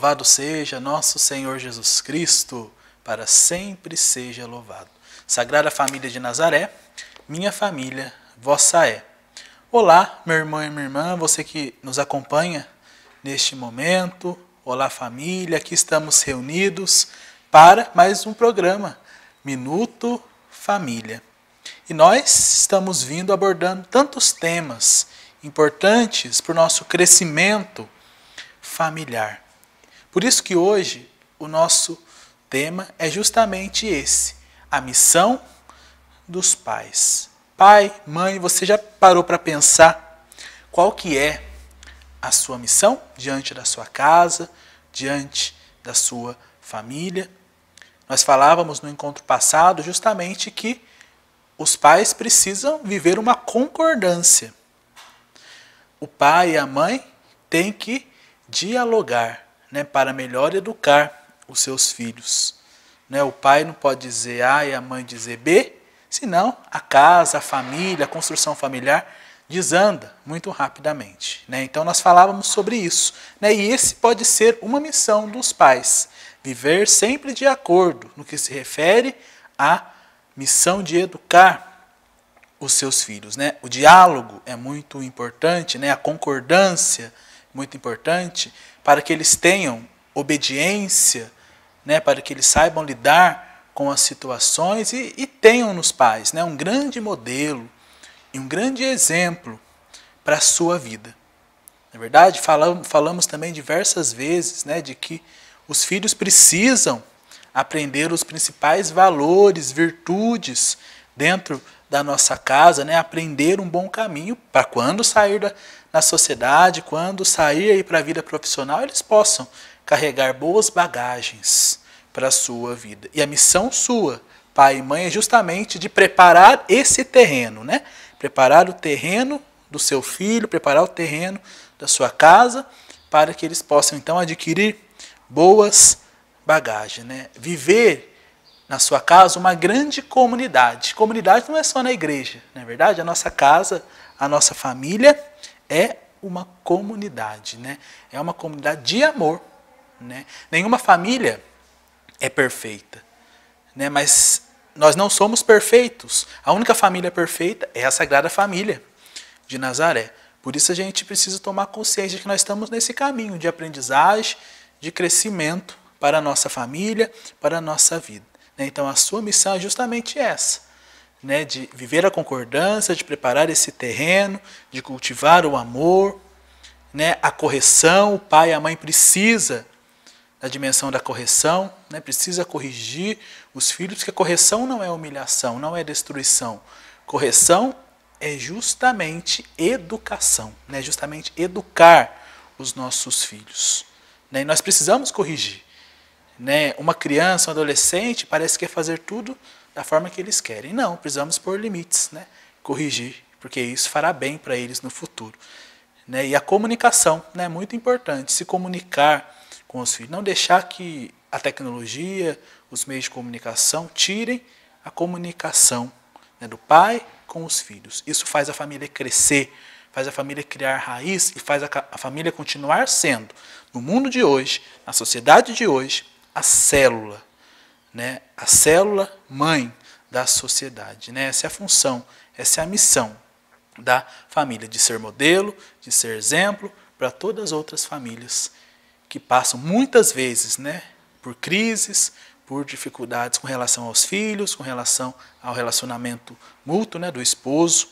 Louvado seja nosso Senhor Jesus Cristo, para sempre seja louvado. Sagrada Família de Nazaré, minha família, vossa é. Olá, meu irmão e minha irmã, você que nos acompanha neste momento. Olá, família, aqui estamos reunidos para mais um programa, Minuto Família. E nós estamos vindo abordando tantos temas importantes para o nosso crescimento familiar. Por isso que hoje o nosso tema é justamente esse: a missão dos pais. Pai, mãe, você já parou para pensar qual que é a sua missão diante da sua casa, diante da sua família? Nós falávamos no encontro passado justamente que os pais precisam viver uma concordância. O pai e a mãe têm que dialogar, né, para melhor educar os seus filhos. Né? O pai não pode dizer A e a mãe dizer B, senão a casa, a família, a construção familiar desanda muito rapidamente. Né? Então nós falávamos sobre isso. Né? E esse pode ser uma missão dos pais, viver sempre de acordo no que se refere à missão de educar os seus filhos. Né? O diálogo é muito importante, né? a concordância, muito importante, para que eles tenham obediência, né, para que eles saibam lidar com as situações e, e tenham nos pais né, um grande modelo e um grande exemplo para a sua vida. Na verdade, falamos, falamos também diversas vezes né, de que os filhos precisam aprender os principais valores, virtudes dentro da nossa casa, né, aprender um bom caminho para quando sair da, na sociedade, quando sair aí para a vida profissional, eles possam carregar boas bagagens para a sua vida. E a missão sua, pai e mãe, é justamente de preparar esse terreno, né? Preparar o terreno do seu filho, preparar o terreno da sua casa, para que eles possam então adquirir boas bagagens, né? Viver na sua casa uma grande comunidade. Comunidade não é só na igreja, não é verdade? A nossa casa, a nossa família é uma comunidade, né? É uma comunidade de amor, né? Nenhuma família é perfeita, né? Mas nós não somos perfeitos. A única família perfeita é a Sagrada Família de Nazaré. Por isso a gente precisa tomar consciência de que nós estamos nesse caminho de aprendizagem, de crescimento para a nossa família, para a nossa vida. Né? Então a sua missão é justamente essa, né? de viver a concordância, de preparar esse terreno, de cultivar o amor, né? a correção, o pai e a mãe precisa da dimensão da correção, né? precisa corrigir os filhos, porque a correção não é humilhação, não é destruição. Correção é justamente educação, né? justamente educar os nossos filhos. Né? E nós precisamos corrigir né, uma criança, um adolescente, parece que é fazer tudo da forma que eles querem. Não, precisamos pôr limites, né? corrigir, porque isso fará bem para eles no futuro. Né? E a comunicação né, é né, muito importante, se comunicar com os filhos, não deixar que a tecnologia, os meios de comunicação tirem a comunicação né, do pai com os filhos. Isso faz a família crescer, faz a família criar raiz e faz a, a família continuar sendo, no mundo de hoje, na sociedade de hoje, a célula, né? a célula mãe da sociedade. Né? Essa é a função, essa é a missão da família, de ser modelo, de ser exemplo para todas as outras famílias que passam muitas vezes né, por crises, por dificuldades com relação aos filhos, com relação ao relacionamento mútuo né, do esposo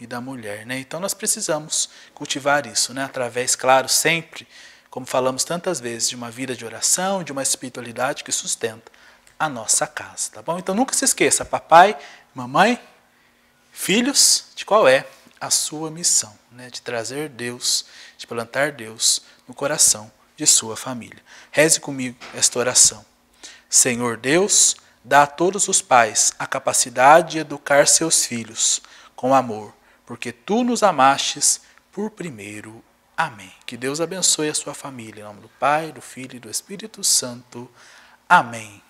e da mulher. Né? Então nós precisamos cultivar isso, né, através, claro, sempre como falamos tantas vezes, de uma vida de oração, de uma espiritualidade que sustenta a nossa casa, tá bom? Então nunca se esqueça, papai, mamãe, filhos, de qual é a sua missão, né? De trazer Deus, de plantar Deus no coração de sua família. Reze comigo esta oração. Senhor Deus, dá a todos os pais a capacidade de educar seus filhos com amor, porque tu nos amastes por primeiro. Amém. Que Deus abençoe a sua família. Em nome do Pai, do Filho e do Espírito Santo. Amém.